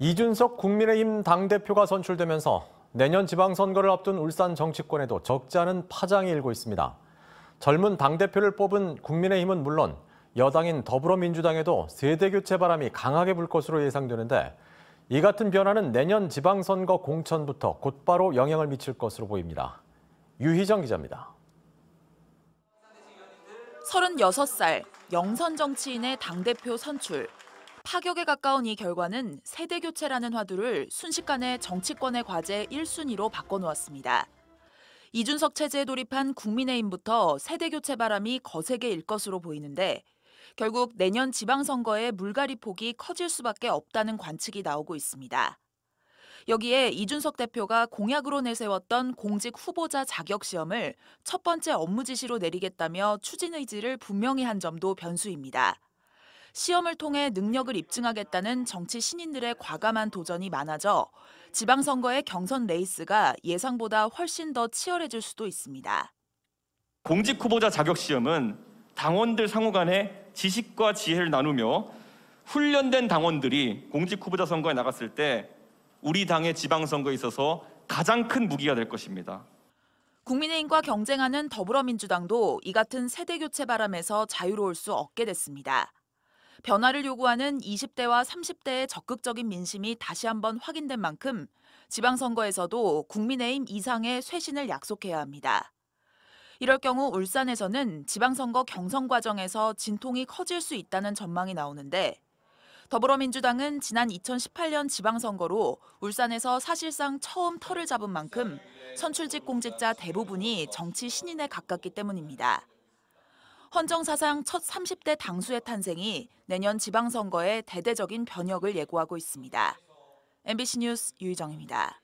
이준석 국민의힘 당대표가 선출되면서 내년 지방선거를 앞둔 울산 정치권에도 적지 않은 파장이 일고 있습니다. 젊은 당대표를 뽑은 국민의힘은 물론 여당인 더불어민주당에도 세대교체 바람이 강하게 불 것으로 예상되는데 이 같은 변화는 내년 지방선거 공천부터 곧바로 영향을 미칠 것으로 보입니다. 유희정 기자입니다. 36살 영선 정치인의 당대표 선출. 파격에 가까운 이 결과는 세대 교체라는 화두를 순식간에 정치권의 과제 1순위로 바꿔놓았습니다. 이준석 체제에 돌입한 국민의힘부터 세대 교체 바람이 거세게 일 것으로 보이는데 결국 내년 지방선거에 물갈이 폭이 커질 수밖에 없다는 관측이 나오고 있습니다. 여기에 이준석 대표가 공약으로 내세웠던 공직 후보자 자격 시험을 첫 번째 업무 지시로 내리겠다며 추진 의지를 분명히 한 점도 변수입니다. 시험을 통해 능력을 입증하겠다는 정치 신인들의 과감한 도전이 많아져 지방선거의 경선 레이스가 예상보다 훨씬 더 치열해질 수도 있습니다. 공직 후보자 자격 시험은 당원들 상호 간의 지식과 지혜를 나누며 훈련된 당원들이 공직 후보자 선거에 나갔을 때 우리 당의 지방선거에 있어서 가장 큰 무기가 될 것입니다. 국민의힘과 경쟁하는 더불어민주당도 이 같은 세대 교체 바람에서 자유로울 수 없게 됐습니다. 변화를 요구하는 20대와 30대의 적극적인 민심이 다시 한번 확인된 만큼 지방선거에서도 국민의힘 이상의 쇄신을 약속해야 합니다. 이럴 경우 울산에서는 지방선거 경선 과정에서 진통이 커질 수 있다는 전망이 나오는데 더불어민주당은 지난 2018년 지방선거로 울산에서 사실상 처음 터를 잡은 만큼 선출직 공직자 대부분이 정치 신인에 가깝기 때문입니다. 헌정사상 첫 30대 당수의 탄생이 내년 지방선거에 대대적인 변혁을 예고하고 있습니다. MBC 뉴스 유희정입니다.